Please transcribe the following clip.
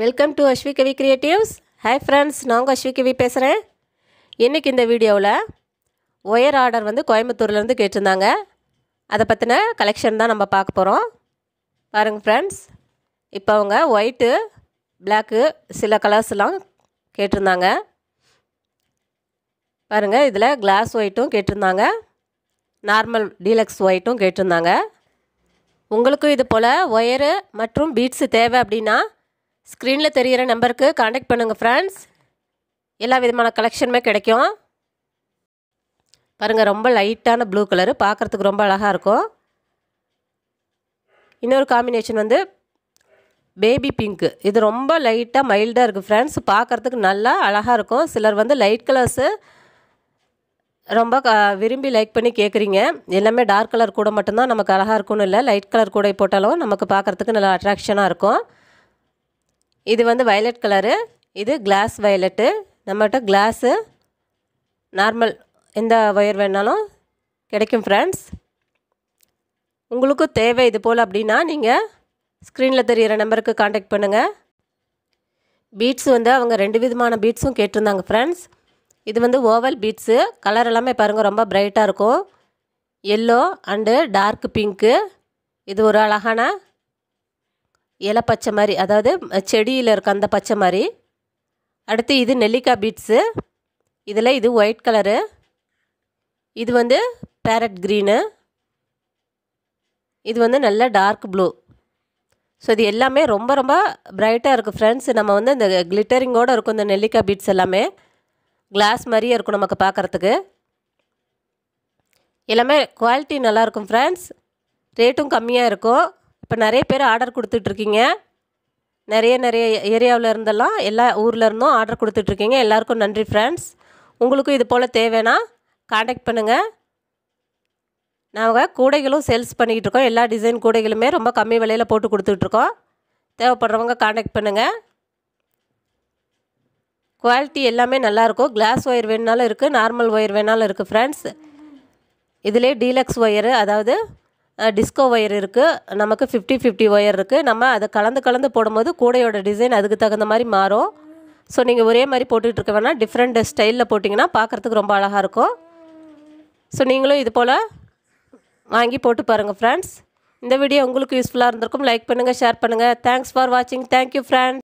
welcome to Ashvi Kavi creatives hi friends நான் உங்கள் அஸ்வி கவி பேசுகிறேன் இன்றைக்கி இந்த வீடியோவில் ஒயர் ஆர்டர் வந்து கோயம்புத்தூர்லேருந்து கேட்டிருந்தாங்க அதை பற்றின கலெக்ஷன் தான் நம்ம பார்க்க போகிறோம் பாருங்கள் ஃப்ரெண்ட்ஸ் இப்போ அவங்க ஒயிட்டு பிளாக்கு சில கலர்ஸ்லாம் கேட்டிருந்தாங்க பாருங்கள் இதில் கிளாஸ் ஒயிட்டும் கேட்டிருந்தாங்க நார்மல் டீலக்ஸ் ஒயிட்டும் கேட்டிருந்தாங்க உங்களுக்கும் இது போல் ஒயரு மற்றும் பீட்ஸு தேவை அப்படின்னா ஸ்க்ரீனில் தெரிகிற நம்பருக்கு காண்டாக்ட் பண்ணுங்கள் ஃப்ரெண்ட்ஸ் எல்லா விதமான கலெக்ஷனுமே கிடைக்கும் பாருங்கள் ரொம்ப லைட்டான ப்ளூ கலரு பார்க்குறதுக்கு ரொம்ப அழகாக இருக்கும் இன்னொரு காம்பினேஷன் வந்து பேபி பிங்க்கு இது ரொம்ப லைட்டாக மைல்டாக இருக்குது ஃப்ரெண்ட்ஸ் பார்க்குறதுக்கு நல்லா அழகாக இருக்கும் சிலர் வந்து லைட் கலர்ஸு ரொம்ப க விரும்பி லைக் பண்ணி கேட்குறீங்க எல்லாமே டார்க் கலர் கூட மட்டும்தான் நமக்கு அழகாக இருக்கும்னு இல்லை லைட் கலர் கூட போட்டாலும் நமக்கு பார்க்குறதுக்கு நல்லா அட்ராக்ஷனாக இருக்கும் இது வந்து வயலட் கலரு இது கிளாஸ் வயலட்டு நம்மகிட்ட கிளாஸு நார்மல் எந்த ஒயர் வேணாலும் கிடைக்கும் ஃப்ரெண்ட்ஸ் உங்களுக்கும் தேவை இது போல் அப்படின்னா நீங்கள் ஸ்க்ரீனில் தெரிகிற நம்பருக்கு காண்டாக்ட் பண்ணுங்கள் பீட்ஸ் வந்து அவங்க ரெண்டு விதமான பீட்ஸும் கேட்டிருந்தாங்க ஃப்ரெண்ட்ஸ் இது வந்து ஓவல் பீட்ஸு கலர் எல்லாமே பாருங்கள் ரொம்ப ப்ரைட்டாக இருக்கும் எல்லோ அண்டு டார்க் பிங்க்கு இது ஒரு அழகான இலை பச்சை மாதிரி அதாவது செடியில் இருக்க அந்த பச்சை மாதிரி அடுத்து இது நெல்லிக்காய் பீட்ஸு இதில் இது ஒயிட் கலரு இது வந்து பேரட் க்ரீனு இது வந்து நல்ல டார்க் ப்ளூ ஸோ இது எல்லாமே ரொம்ப ரொம்ப ப்ரைட்டாக இருக்குது ஃப்ரெண்ட்ஸ் நம்ம வந்து இந்த கிளிட்டரிங்கோடு இருக்கும் இந்த நெல்லிக்காய் பீட்ஸ் எல்லாமே கிளாஸ் மாதிரியே இருக்கும் நமக்கு பார்க்குறதுக்கு எல்லாமே குவாலிட்டி நல்லாயிருக்கும் ஃப்ரெண்ட்ஸ் ரேட்டும் கம்மியாக இருக்கும் இப்போ நிறைய பேர் ஆர்டர் கொடுத்துட்ருக்கீங்க நிறைய நிறைய ஏரியாவில் இருந்தெல்லாம் எல்லா ஊரில் இருந்தும் ஆர்டர் கொடுத்துட்ருக்கீங்க எல்லாருக்கும் நன்றி ஃப்ரெண்ட்ஸ் உங்களுக்கும் இது போல் தேவைன்னா காண்டாக்ட் பண்ணுங்கள் நாங்கள் கூடைகளும் சேல்ஸ் பண்ணிக்கிட்டு இருக்கோம் எல்லா டிசைன் கூடைகளுமே ரொம்ப கம்மி விலையில் போட்டு கொடுத்துட்ருக்கோம் தேவைப்படுறவங்க காண்டாக்ட் பண்ணுங்கள் குவாலிட்டி எல்லாமே நல்லாயிருக்கும் கிளாஸ் ஒயர் வேணுனாலும் இருக்குது நார்மல் ஒயர் வேணாலும் இருக்குது ஃப்ரெண்ட்ஸ் இதிலே டீலக்ஸ் ஒயரு அதாவது டிஸ்கோ ஒயர் இருக்குது நமக்கு ஃபிஃப்டி ஃபிஃப்டி ஒயர் இருக்குது நம்ம அதை கலந்து கலந்து போடும்போது கூடையோட டிசைன் அதுக்கு தகுந்த மாதிரி மாறும் ஸோ நீங்கள் ஒரே மாதிரி போட்டுகிட்டு இருக்க வேணால் டிஃப்ரெண்ட் ஸ்டைலில் போட்டிங்கன்னா பார்க்குறதுக்கு ரொம்ப அழகாக இருக்கும் ஸோ நீங்களும் இது போல் வாங்கி போட்டு பாருங்கள் ஃப்ரெண்ட்ஸ் இந்த வீடியோ உங்களுக்கு யூஸ்ஃபுல்லாக இருந்திருக்கும் லைக் பண்ணுங்கள் ஷேர் பண்ணுங்கள் தேங்க்ஸ் ஃபார் வாட்சிங் தேங்க்யூ ஃப்ரெண்ட்ஸ்